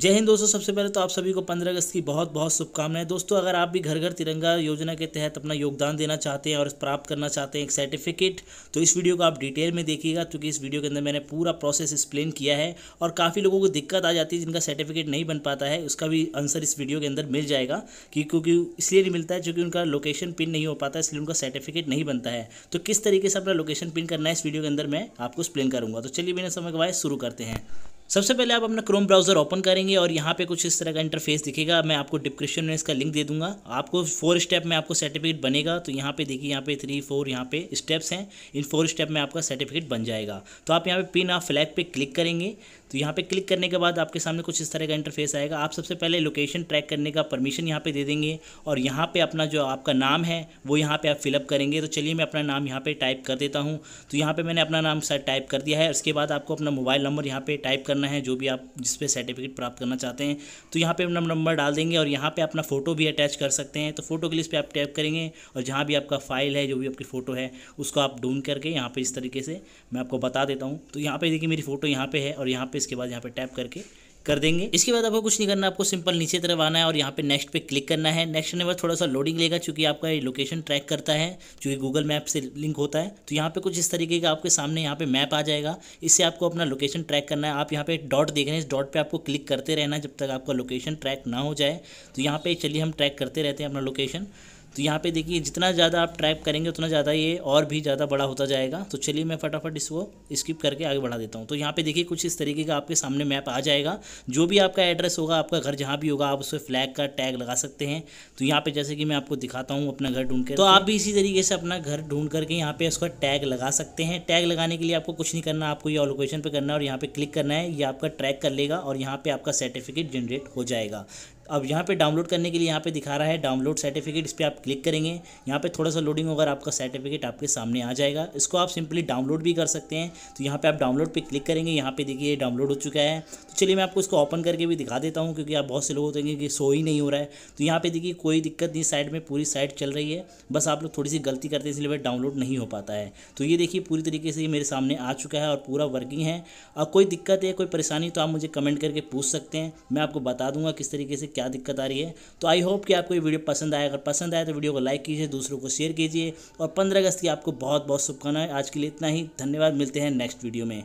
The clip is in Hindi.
जय हिंद दोस्तों सबसे पहले तो आप सभी को 15 अगस्त की बहुत बहुत शुभकामनाएं दोस्तों अगर आप भी घर घर तिरंगा योजना के तहत अपना योगदान देना चाहते हैं और प्राप्त करना चाहते हैं एक सर्टिफिकेट तो इस वीडियो को आप डिटेल में देखिएगा क्योंकि इस वीडियो के अंदर मैंने पूरा प्रोसेस एक्सप्लेन किया है और काफ़ी लोगों को दिक्कत आ जाती है जिनका सर्टिफिकेट नहीं बन पाता है उसका भी आंसर इस वीडियो के अंदर मिल जाएगा कि क्योंकि इसलिए नहीं मिलता है क्योंकि उनका लोकेशन पिन नहीं हो पाता इसलिए उनका सर्टिफिकेट नहीं बनता है तो किस तरीके से अपना लोकेशन पिन करना है इस वीडियो के अंदर मैं आपको एक्सप्लेन करूँगा तो चलिए मैंने समय गवाए शुरू करते हैं सबसे पहले आप अपना क्रोम ब्राउज़र ओपन करेंगे और यहाँ पे कुछ इस तरह का इंटरफेस दिखेगा मैं आपको डिस्क्रिप्शन में इसका लिंक दे दूंगा आपको फोर स्टेप में आपको सर्टिफिकेट बनेगा तो यहाँ पे देखिए यहाँ पे थ्री फोर यहाँ पे स्टेप्स हैं इन फोर स्टेप में आपका सर्टिफिकेट बन जाएगा तो आप यहाँ पे पिन ऑफ फ्लैग पे क्लिक करेंगे तो यहाँ पे क्लिक करने के बाद आपके सामने कुछ इस तरह का इंटरफेस आएगा आप सबसे पहले लोकेशन ट्रैक करने का परमिशन यहाँ पे दे देंगे और यहाँ पे अपना जो आपका नाम है वो यहाँ पे आप फिलअप करेंगे तो चलिए मैं अपना नाम यहाँ पे टाइप कर देता हूँ तो यहाँ पे मैंने अपना नाम सर टाइप कर दिया है उसके बाद आपको अपना मोबाइल नंबर यहाँ पे टाइप कर करना है जो भी आप जिस पे सर्टिफिकेट प्राप्त करना चाहते हैं तो यहाँ पे अपना नंबर डाल देंगे और यहाँ पे अपना फ़ोटो भी अटैच कर सकते हैं तो फोटो के लिए इस पर आप टैप करेंगे और जहाँ भी आपका फाइल है जो भी आपकी फ़ोटो है उसको आप डून करके यहाँ पर इस तरीके से मैं आपको बता देता हूँ तो यहाँ पर देखिए मेरी फ़ोटो यहाँ पर है और यहाँ पर इसके बाद यहाँ पर टैप करके कर देंगे इसके बाद आपको कुछ नहीं करना आपको सिंपल नीचे तरफ आना है और यहाँ पे नेक्स्ट पे क्लिक करना है नेक्स्ट आने के बाद थोड़ा सा लोडिंग लेगा चूँकि आपका लोकेशन ट्रैक करता है चूँकि गूगल मैप से लिंक होता है तो यहाँ पे कुछ इस तरीके का आपके सामने यहाँ पे मैप आ जाएगा इससे आपको अपना लोकेशन ट्रैक करना है आप यहाँ पे डॉट देख रहे हैं इस डॉट पर आपको क्लिक करते रहना जब तक आपका लोकेशन ट्रैक ना हो जाए तो यहाँ पे चलिए हम ट्रैक करते रहते हैं अपना लोकेशन तो यहाँ पे देखिए जितना ज़्यादा आप ट्रैप करेंगे उतना ज़्यादा ये और भी ज़्यादा बड़ा होता जाएगा तो चलिए मैं फटाफट इसको स्किप करके आगे बढ़ा देता हूँ तो यहाँ पे देखिए कुछ इस तरीके का आपके सामने मैप आ जाएगा जो भी आपका एड्रेस होगा आपका घर जहाँ भी होगा आप उस पर फ्लैग का टैग लगा सकते हैं तो यहाँ पर जैसे कि मैं आपको दिखाता हूँ अपना घर ढूंढ कर तो आप भी इसी तरीके से अपना घर ढूंढ करके यहाँ पर उसका टैग लगा सकते हैं टैग लगाने के लिए आपको कुछ नहीं करना आपको ये लोकेशन पर करना है और यहाँ पर क्लिक करना है ये आपका ट्रैक कर लेगा और यहाँ पर आपका सर्टिफिकेट जनरेट हो जाएगा अब यहाँ पे डाउनलोड करने के लिए यहाँ पे दिखा रहा है डाउनलोड सर्टिफिकेट इस पर आप क्लिक करेंगे यहाँ पे थोड़ा सा लोडिंग होगा आपका सर्टिफिकेट आपके सामने आ जाएगा इसको आप सिंपली डाउनलोड भी कर सकते हैं तो यहाँ पे आप डाउनलोड पे क्लिक करेंगे यहाँ पे देखिए ये डाउनलोड हो चुका है तो चलिए मैं आपको इसको ओपन करके भी दिखा देता हूँ क्योंकि आप बहुत से लोग होते हैं कि सो ही नहीं हो रहा है तो यहाँ पर देखिए कोई दिक्कत नहीं साइड में पूरी साइड चल रही है बस आप लोग थोड़ी सी गलती करते हैं इसलिए वह डाउनलोड नहीं हो पाता है तो ये देखिए पूरी तरीके से ये मेरे सामने आ चुका है और पूरा वर्किंग है और कोई दिक्कत है कोई परेशानी तो आप मुझे कमेंट करके पूछ सकते हैं मैं आपको बता दूंगा किस तरीके से क्या दिक्कत आ रही है तो आई होप कि आपको ये वीडियो पसंद आए अगर पसंद आए तो वीडियो को लाइक कीजिए दूसरों को शेयर कीजिए और पंद्रह अगस्त की आपको बहुत बहुत शुभकामनाएं आज के लिए इतना ही धन्यवाद मिलते हैं नेक्स्ट वीडियो में